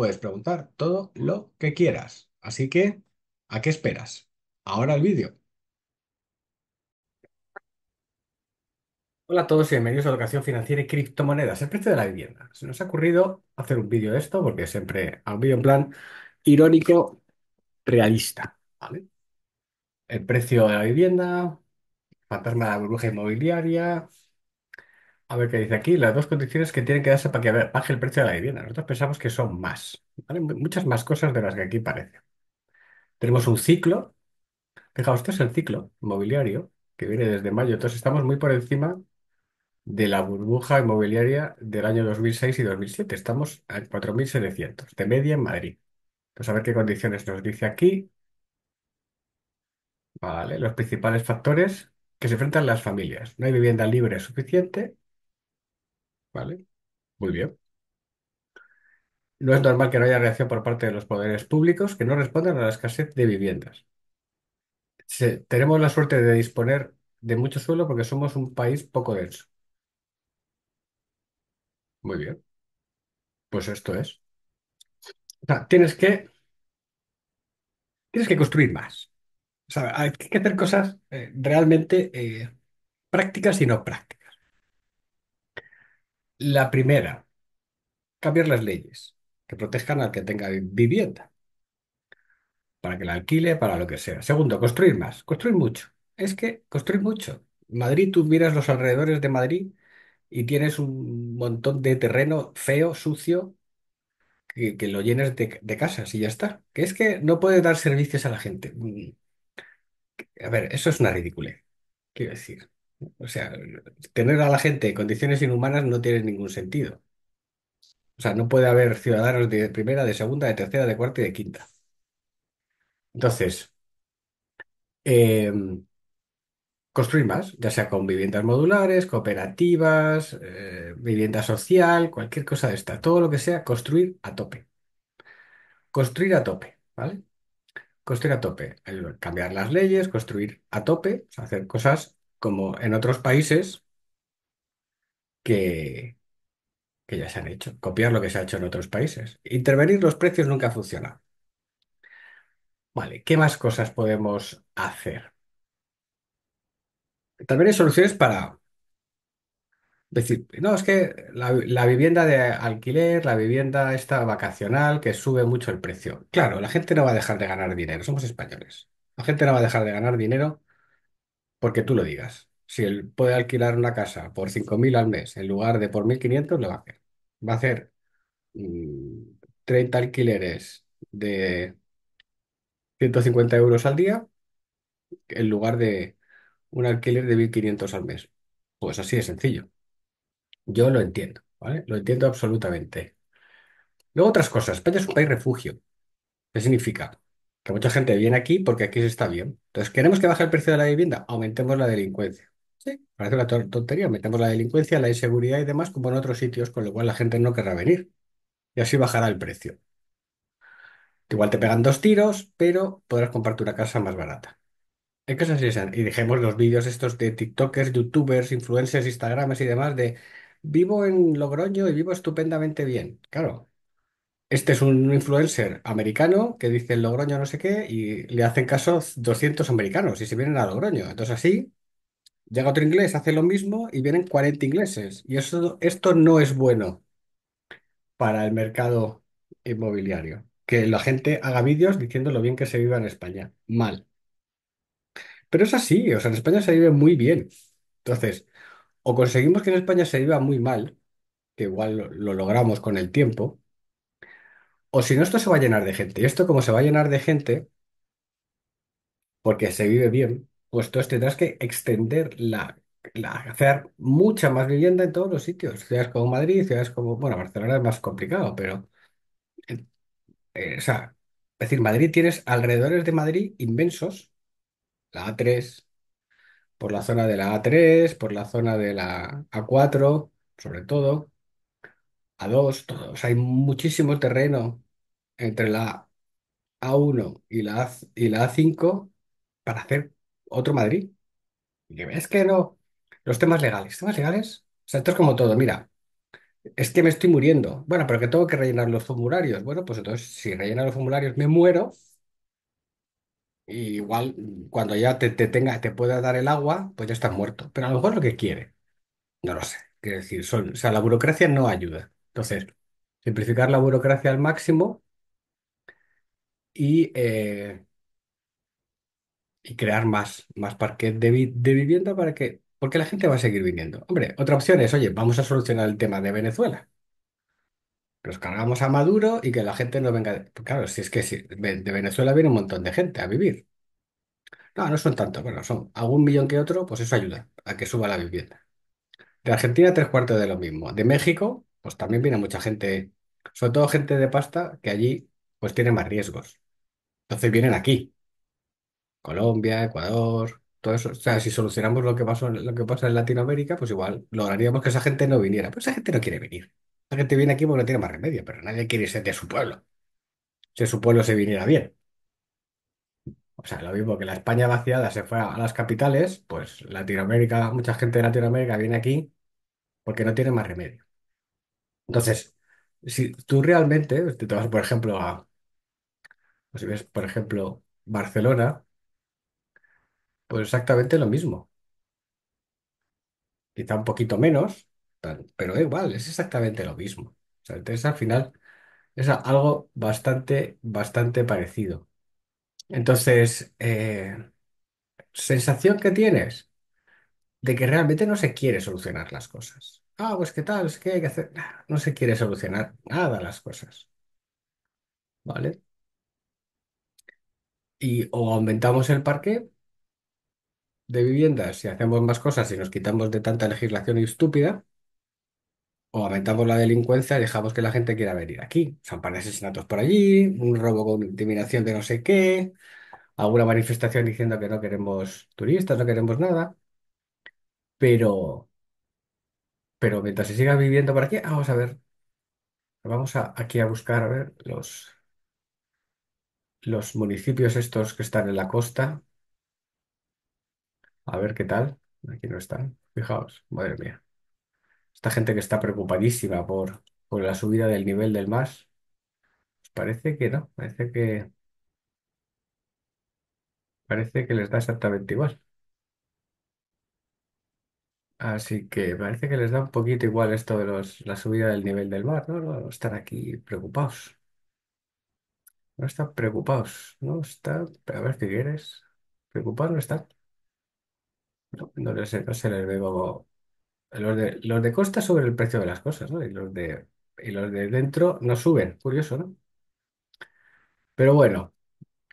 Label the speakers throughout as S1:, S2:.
S1: puedes preguntar todo lo que quieras. Así que, ¿a qué esperas? Ahora el vídeo. Hola a todos y bienvenidos a Educación Financiera y Criptomonedas, el precio de la vivienda. Se nos ha ocurrido hacer un vídeo de esto porque siempre hago un en plan irónico, realista. El precio de la vivienda, fantasma de la burbuja inmobiliaria, a ver qué dice aquí. Las dos condiciones que tienen que darse para que baje el precio de la vivienda. Nosotros pensamos que son más, Muchas más cosas de las que aquí parece. Tenemos un ciclo. Fijaos, este es el ciclo inmobiliario que viene desde mayo. Entonces estamos muy por encima de la burbuja inmobiliaria del año 2006 y 2007. Estamos en 4.700 de media en Madrid. Entonces, a ver qué condiciones nos dice aquí. Vale, los principales factores que se enfrentan las familias. No hay vivienda libre suficiente. Vale, muy bien. No es normal que no haya reacción por parte de los poderes públicos que no respondan a la escasez de viviendas. tenemos la suerte de disponer de mucho suelo porque somos un país poco denso. Muy bien, pues esto es. O sea, tienes que, tienes que construir más. O sea, hay que hacer cosas eh, realmente eh, prácticas y no prácticas. La primera, cambiar las leyes que protejan al que tenga vivienda, para que la alquile, para lo que sea. Segundo, construir más, construir mucho. Es que construir mucho. Madrid, tú miras los alrededores de Madrid y tienes un montón de terreno feo, sucio, que, lo llenes de, casas y ya está. Que es que no puede dar servicios a la gente. Mm. A ver, eso es una ridiculez quiero decir. O sea, tener a la gente en condiciones inhumanas no tiene ningún sentido. O sea, no puede haber ciudadanos de primera, de segunda, de tercera, de cuarta y de quinta. Entonces, em, construir más, ya sea con viviendas modulares, cooperativas, eh, vivienda social, cualquier cosa de esta, todo lo que sea, construir a tope. Construir a tope, ¿vale? Construir a tope, eh, cambiar las leyes, construir a tope, hacer cosas como en otros países que, que ya se han hecho, copiar lo que se ha hecho en otros países. Intervenir los precios nunca funciona. Vale, ¿qué más cosas podemos hacer? También hay soluciones para decir, no, es que la, la vivienda de alquiler, la vivienda esta vacacional, que sube mucho el precio. Claro, la gente no va a dejar de ganar dinero, somos españoles. La gente no va a dejar de ganar dinero porque tú lo digas. Si él puede alquilar una casa por 5.000 al mes en lugar de por 1.500, lo va a hacer. Va a hacer 30 mm, alquileres de 150 euros al día en lugar de un alquiler de 1.500 al mes. Pues así de sencillo. Yo lo entiendo, ¿vale? Lo entiendo absolutamente. Luego otras cosas. España es un país refugio. ¿Qué significa? Que mucha gente viene aquí porque aquí se está bien. Entonces, ¿queremos que baje el precio de la vivienda? Aumentemos la delincuencia. Sí, parece una tontería. Aumentemos la delincuencia, la inseguridad y demás, como en otros sitios, con lo cual la gente no querrá venir. Y así bajará el precio. Igual te pegan dos tiros, pero podrás comprarte una casa más barata. Hay cosas así. Y dejemos los vídeos estos de TikTokers, YouTubers, influencers, Instagrams y demás de vivo en Logroño y vivo estupendamente bien. Claro, este es un influencer americano que dice Logroño no sé qué y le hacen caso 200 americanos y se vienen a Logroño. Entonces así llega otro inglés, hace lo mismo y vienen 40 ingleses. Y eso, esto no es bueno para el mercado inmobiliario. Que la gente haga vídeos diciendo lo bien que se vive en España. Mal. Pero es así, o sea, en España se vive muy bien. Entonces, o conseguimos que en España se viva muy mal, que igual lo logramos con el tiempo, o si no, esto se va a llenar de gente. Y esto, como se va a llenar de gente, porque se vive bien, pues entonces tendrás que extender la, hacer mucha más vivienda en todos los sitios. Ciudades como Madrid, ciudades como, bueno, Barcelona es más complicado, pero, eh, o sea, es decir, Madrid tienes alrededores de Madrid inmensos, la A3, por la zona de la A3, por la zona de la A4, sobre todo. A dos, todos. Hay muchísimo terreno entre la A1 y la, A- y 5 para hacer otro Madrid. Y que es que no. Los temas legales. ¿Temas legales? O sea, esto es como todo. Mira, es que me estoy muriendo. Bueno, pero que tengo que rellenar los formularios. Bueno, pues entonces, si relleno los formularios, me muero. igual, cuando ya te, tenga, te pueda dar el agua, pues ya estás muerto. Pero a lo mejor lo que quiere. No lo sé. Quiero decir, o sea, la burocracia no ayuda. Entonces, simplificar la burocracia al máximo y, eh, y crear más, más parques de, vivienda para que, porque la gente va a seguir viniendo. Hombre, otra opción es, oye, vamos a solucionar el tema de Venezuela. Nos cargamos a Maduro y que la gente no venga. Pues claro, si es que de Venezuela viene un montón de gente a vivir. No, no son tantos, bueno, son algún millón que otro, pues eso ayuda a que suba la vivienda. De Argentina, tres cuartos de lo mismo. De México, pues también viene mucha gente, sobre todo gente de pasta, que allí pues tiene más riesgos. Entonces vienen aquí, Colombia, Ecuador, todo eso. O sea, si solucionamos lo que lo que pasa en Latinoamérica, pues igual lograríamos que esa gente no viniera. Pero esa gente no quiere venir. La gente viene aquí porque no tiene más remedio, pero nadie quiere irse de su pueblo. Si su pueblo se viniera bien. O sea, lo mismo que la España vaciada se fue a las capitales, pues Latinoamérica, mucha gente de Latinoamérica viene aquí porque no tiene más remedio. Entonces, si tú realmente te vas, por ejemplo, a, si ves, por ejemplo, Barcelona, pues exactamente lo mismo. Quizá un poquito menos, pero igual, es exactamente lo mismo. entonces al final es algo bastante, bastante parecido. Entonces, eh, ¿sensación que tienes? de que realmente no se quiere solucionar las cosas. Ah, pues qué tal, es que hay que hacer. No se quiere solucionar nada las cosas, ¿vale? Y o aumentamos el parque de viviendas y hacemos más cosas y nos quitamos de tanta legislación estúpida, o aumentamos la delincuencia y dejamos que la gente quiera venir aquí. O sea, asesinatos por allí, un robo con intimidación de no sé qué, alguna manifestación diciendo que no queremos turistas, no queremos nada pero, pero mientras se siga viviendo, por aquí, vamos a ver, vamos aquí a buscar, a ver, los, los municipios estos que están en la costa, a ver qué tal. Aquí no están, fijaos, madre mía. Esta gente que está preocupadísima por, la subida del nivel del mar, pues parece que no, parece que, parece que les da exactamente igual. Así que parece que les da un poquito igual esto de los, la subida del nivel del mar, ¿no? No están aquí preocupados. No están preocupados. No están. A ver si quieres. Preocupados no están. No, se les ve como. Los de, los de costa suben el precio de las cosas, ¿no? Y los de, y los de dentro no suben. Curioso, ¿no? Pero bueno,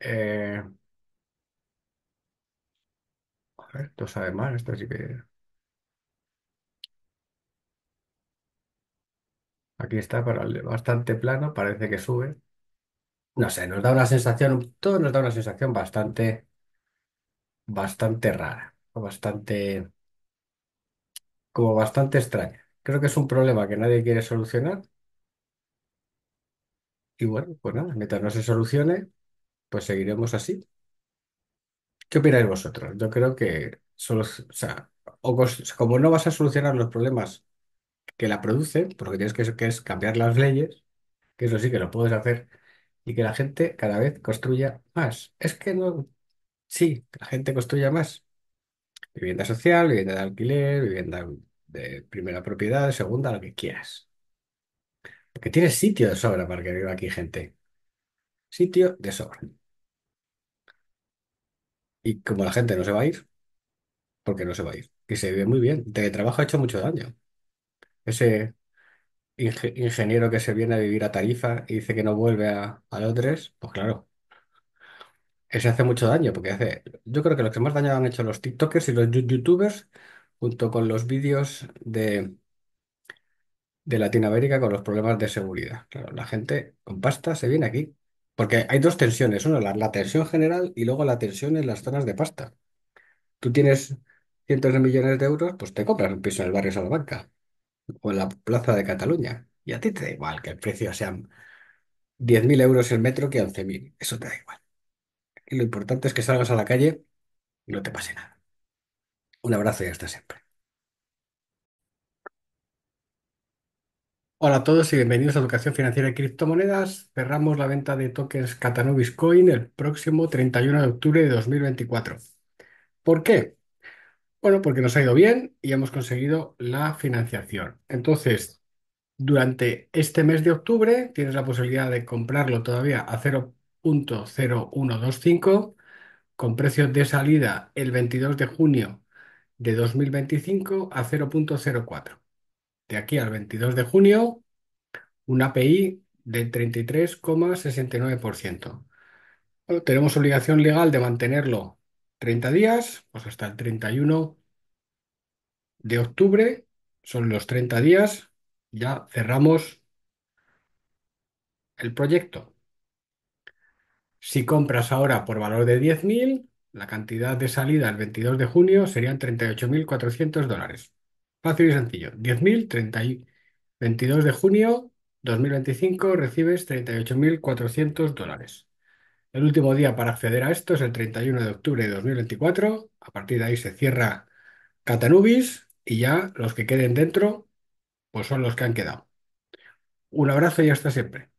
S1: eh, a ver, no sabe Esto sí que. Aquí está bastante plano, parece que sube. No sé, nos da una sensación, todo nos da una sensación bastante, bastante rara, o bastante, como bastante extraña. Creo que es un problema que nadie quiere solucionar y bueno, pues nada, mientras no se solucione, pues seguiremos así. ¿Qué opináis vosotros? Yo creo que solo, o sea, como no vas a solucionar los problemas que la produce, porque tienes que, que es cambiar las leyes, que eso sí que lo puedes hacer, y que la gente cada vez construya más. Es que no, sí, la gente construya más. Vivienda social, vivienda de alquiler, vivienda de primera propiedad, segunda, lo que quieras. Porque tienes sitio de sobra para que viva aquí gente. Sitio de sobra. Y como la gente no se va a ir, porque no se va a ir. que se vive muy bien. de trabajo ha hecho mucho daño. Ese ingeniero que se viene a vivir a Tarifa y dice que no vuelve a, Londres, pues claro, ese hace mucho daño, porque hace, yo creo que lo que más daño han hecho los TikTokers y los YouTubers, junto con los vídeos de, de Latinoamérica con los problemas de seguridad. Claro, la gente con pasta se viene aquí. Porque hay dos tensiones, una la, tensión general y luego la tensión en las zonas de pasta. Tú tienes cientos de millones de euros, pues te compras un piso en el barrio Salamanca o en la Plaza de Cataluña. Y a ti te da igual que el precio sean 10.000 euros el metro que 11.000. Eso te da igual. lo importante es que salgas a la calle y no te pase nada. Un abrazo y hasta siempre. Hola a todos y bienvenidos a Educación Financiera y Criptomonedas. Cerramos la venta de tokens Catanoviscoin Coin el próximo 31 de octubre de 2024. ¿Por qué? Bueno, porque nos ha ido bien y hemos conseguido la financiación. Entonces, durante este mes de octubre tienes la posibilidad de comprarlo todavía a 0.0125 con precio de salida el 22 de junio de 2025 a 0.04. De aquí al 22 de junio, un API del 33,69%. tenemos obligación legal de mantenerlo 30 días, pues hasta el 31 de octubre, son los 30 días, ya cerramos el proyecto. Si compras ahora por valor de 10.000, la cantidad de salida el 22 de junio serían 38.400 dólares. Fácil y sencillo. 10.000, 22 de junio 2025 recibes 38.400 dólares. El último día para acceder a esto es el 31 de octubre de 2024. A partir de ahí se cierra Catanubis y ya los que queden dentro, pues son los que han quedado. Un abrazo y hasta siempre.